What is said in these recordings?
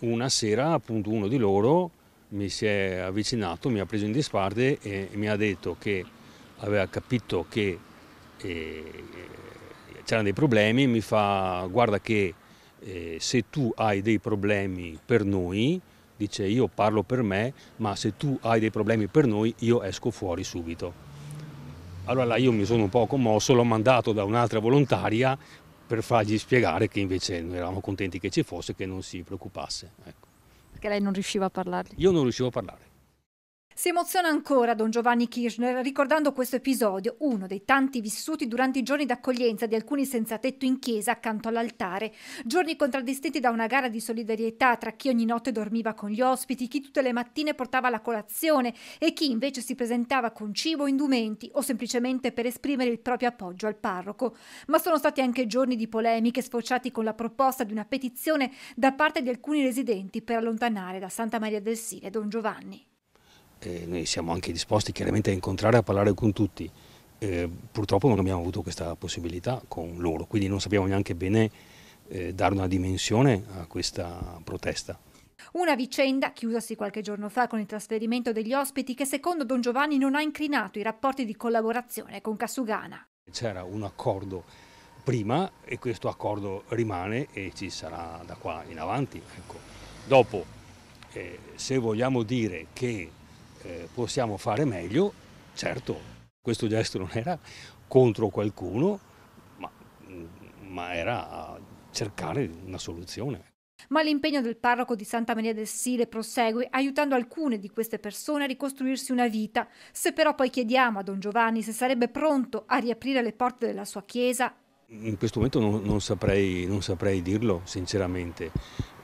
una sera appunto uno di loro mi si è avvicinato, mi ha preso in disparte e mi ha detto che aveva capito che eh, eh, c'erano dei problemi, mi fa guarda che eh, se tu hai dei problemi per noi, dice io parlo per me, ma se tu hai dei problemi per noi io esco fuori subito. Allora io mi sono un po' commosso, l'ho mandato da un'altra volontaria per fargli spiegare che invece noi eravamo contenti che ci fosse e che non si preoccupasse. Ecco. Perché lei non riusciva a parlargli? Io non riuscivo a parlare. Si emoziona ancora Don Giovanni Kirchner ricordando questo episodio, uno dei tanti vissuti durante i giorni d'accoglienza di alcuni senza tetto in chiesa accanto all'altare, giorni contraddistinti da una gara di solidarietà tra chi ogni notte dormiva con gli ospiti, chi tutte le mattine portava la colazione e chi invece si presentava con cibo, indumenti o semplicemente per esprimere il proprio appoggio al parroco. Ma sono stati anche giorni di polemiche sfociati con la proposta di una petizione da parte di alcuni residenti per allontanare da Santa Maria del Sile Don Giovanni eh, noi siamo anche disposti chiaramente a incontrare e a parlare con tutti. Eh, purtroppo non abbiamo avuto questa possibilità con loro, quindi non sappiamo neanche bene eh, dare una dimensione a questa protesta. Una vicenda chiusasi qualche giorno fa con il trasferimento degli ospiti che secondo Don Giovanni non ha incrinato i rapporti di collaborazione con Casugana. C'era un accordo prima e questo accordo rimane e ci sarà da qua in avanti. Ecco. Dopo, eh, se vogliamo dire che eh, possiamo fare meglio, certo, questo gesto non era contro qualcuno, ma, mm, ma era a cercare una soluzione. Ma l'impegno del parroco di Santa Maria del Sile prosegue, aiutando alcune di queste persone a ricostruirsi una vita. Se però poi chiediamo a Don Giovanni se sarebbe pronto a riaprire le porte della sua chiesa, in questo momento non, non, saprei, non saprei dirlo sinceramente,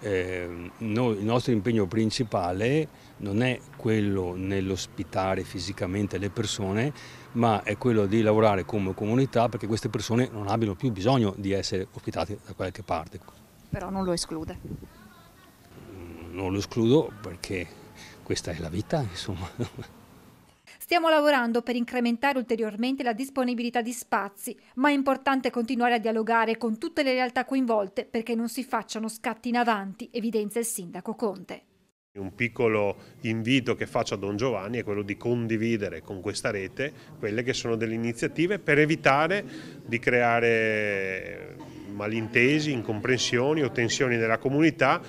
eh, noi, il nostro impegno principale non è quello nell'ospitare fisicamente le persone, ma è quello di lavorare come comunità perché queste persone non abbiano più bisogno di essere ospitate da qualche parte. Però non lo esclude? Mm, non lo escludo perché questa è la vita, insomma. Stiamo lavorando per incrementare ulteriormente la disponibilità di spazi, ma è importante continuare a dialogare con tutte le realtà coinvolte perché non si facciano scatti in avanti, evidenzia il sindaco Conte. Un piccolo invito che faccio a Don Giovanni è quello di condividere con questa rete quelle che sono delle iniziative per evitare di creare malintesi, incomprensioni o tensioni nella comunità